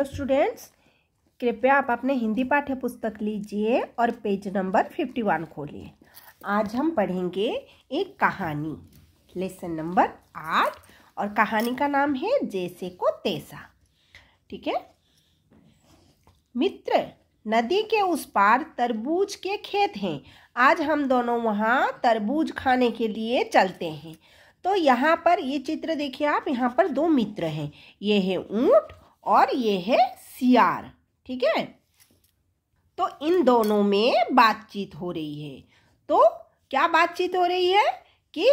तो स्टूडेंट्स कृपया आप अपने हिंदी पाठ्य पुस्तक लीजिए और पेज नंबर फिफ्टी वन खोलिए आज हम पढ़ेंगे एक कहानी लेसन नंबर आठ और कहानी का नाम है जैसे को तैसा ठीक है मित्र नदी के उस पार तरबूज के खेत हैं आज हम दोनों वहाँ तरबूज खाने के लिए चलते हैं तो यहाँ पर ये चित्र देखिए आप यहाँ पर दो मित्र हैं ये है ऊँट और ये है सियार ठीक है तो इन दोनों में बातचीत हो रही है तो क्या बातचीत हो रही है कि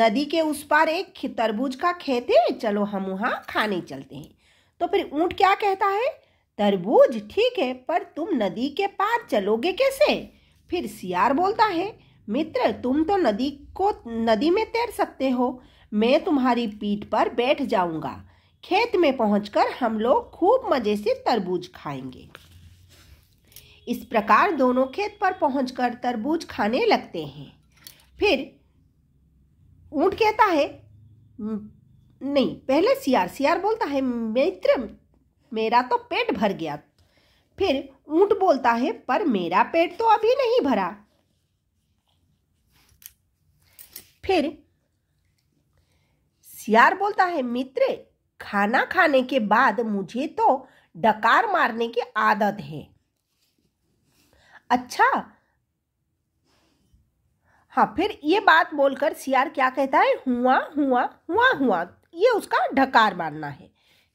नदी के उस पार एक तरबूज का खेत है चलो हम वहाँ खाने चलते हैं तो फिर ऊँट क्या कहता है तरबूज ठीक है पर तुम नदी के पार चलोगे कैसे फिर सियार बोलता है मित्र तुम तो नदी को नदी में तैर सकते हो मैं तुम्हारी पीठ पर बैठ जाऊंगा खेत में पहुंचकर हम लोग खूब मज़े से तरबूज खाएंगे इस प्रकार दोनों खेत पर पहुंचकर तरबूज खाने लगते हैं फिर ऊँट कहता है नहीं पहले सियार सियार बोलता है मित्र मेरा तो पेट भर गया फिर ऊँट बोलता है पर मेरा पेट तो अभी नहीं भरा फिर सियार बोलता है मित्र खाना खाने के बाद मुझे तो डकार मारने की आदत है अच्छा हाँ फिर ये बात बोलकर सियार क्या कहता है हुआ हुआ हुआ हुआ ये उसका ढकार मारना है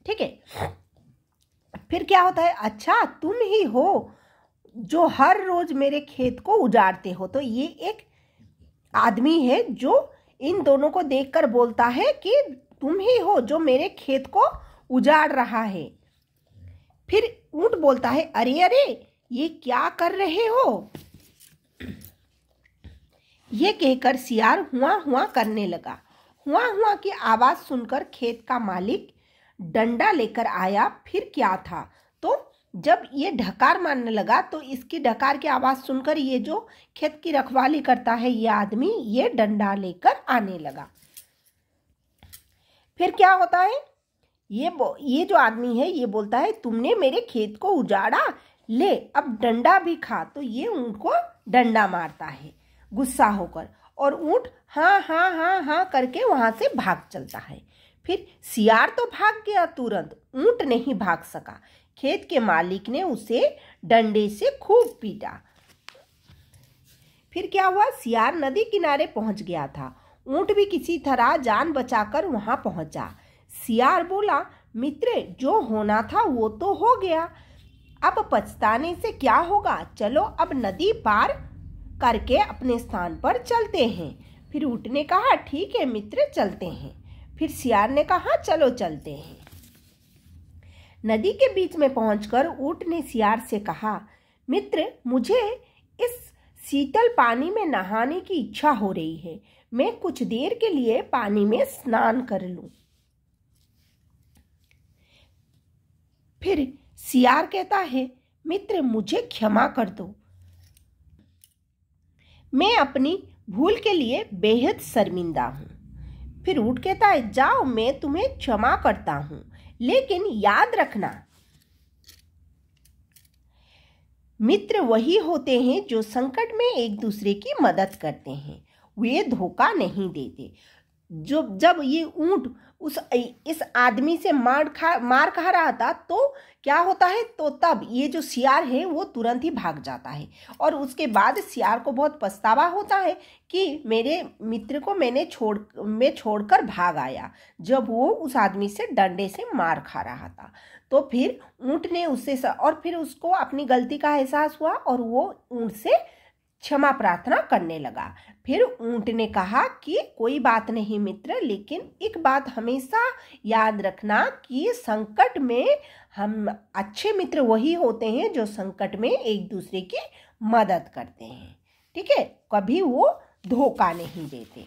ठीक है फिर क्या होता है अच्छा तुम ही हो जो हर रोज मेरे खेत को उजाड़ते हो तो ये एक आदमी है जो इन दोनों को देखकर बोलता है कि तुम ही हो जो मेरे खेत को उजाड़ रहा है फिर ऊंट बोलता है अरे अरे ये क्या कर रहे हो ये कहकर सियार हुआ हुआ करने लगा हुआ हुआ की आवाज सुनकर खेत का मालिक डंडा लेकर आया फिर क्या था तो जब ये ढकार मारने लगा तो इसकी ढकार की आवाज़ सुनकर ये जो खेत की रखवाली करता है ये आदमी ये डंडा लेकर आने लगा फिर क्या होता है ये ये जो आदमी है ये बोलता है तुमने मेरे खेत को उजाड़ा ले अब डंडा भी खा तो ये ऊँट को डंडा मारता है गुस्सा होकर और ऊँट हाँ हाँ हाँ हाँ करके वहाँ से भाग चलता है फिर सियार तो भाग गया तुरंत ऊँट नहीं भाग सका खेत के मालिक ने उसे डंडे से खूब पीटा फिर क्या हुआ सियार नदी किनारे पहुंच गया था ऊंट भी किसी तरह जान बचाकर वहां पहुंचा सियार बोला मित्र जो होना था वो तो हो गया अब पछताने से क्या होगा चलो अब नदी पार करके अपने स्थान पर चलते हैं फिर ऊँट ने कहा ठीक है मित्र चलते हैं फिर सियार ने कहा चलो चलते हैं नदी के बीच में पहुंचकर ऊँट ने सियार से कहा मित्र मुझे इस शीतल पानी में नहाने की इच्छा हो रही है मैं कुछ देर के लिए पानी में स्नान कर लू फिर सियार कहता है मित्र मुझे क्षमा कर दो मैं अपनी भूल के लिए बेहद शर्मिंदा हूँ फिर उठ कहता है जाओ मैं तुम्हें क्षमा करता हूँ लेकिन याद रखना मित्र वही होते हैं जो संकट में एक दूसरे की मदद करते हैं वे धोखा नहीं देते जो जब ये ऊंट उस इस आदमी से मार खा मार खा रहा था तो क्या होता है तो तब ये जो सियार है वो तुरंत ही भाग जाता है और उसके बाद सियार को बहुत पछतावा होता है कि मेरे मित्र को मैंने छोड़ मैं छोड़कर भाग आया जब वो उस आदमी से डंडे से मार खा रहा था तो फिर ऊँट ने उससे और फिर उसको अपनी गलती का एहसास हुआ और वो ऊँट से क्षमा प्रार्थना करने लगा फिर ऊंट ने कहा कि कोई बात नहीं मित्र लेकिन एक बात हमेशा याद रखना कि संकट में हम अच्छे मित्र वही होते हैं जो संकट में एक दूसरे की मदद करते हैं ठीक है कभी वो धोखा नहीं देते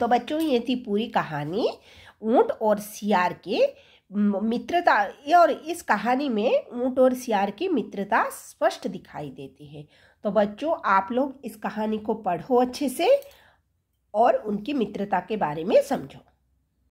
तो बच्चों ये थी पूरी कहानी ऊंट और सियार के मित्रता और इस कहानी में ऊँट और सियार की मित्रता स्पष्ट दिखाई देती है तो बच्चों आप लोग इस कहानी को पढ़ो अच्छे से और उनकी मित्रता के बारे में समझो